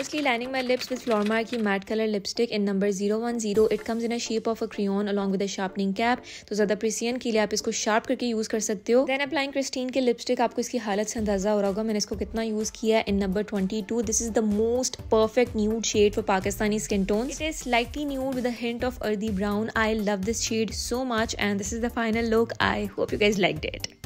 Firstly, lining my lips with Flormark की matte color lipstick in number 010. It comes in a shape of a crayon along with a sharpening cap. तो ज़्यादा precision के लिए आप इसको sharp करके use कर सकते हो देन अप्लाइंग क्रिस्टीन के लिपस्टिक आपको इसकी हालत से अंदाज़ा हो रहा होगा मैंने इसको कितना यूज़ किया in number 22. This is the most perfect new shade for Pakistani skin tone it is lightly nude with hint of earthy brown I love this shade so much and this is the final look I hope you guys like date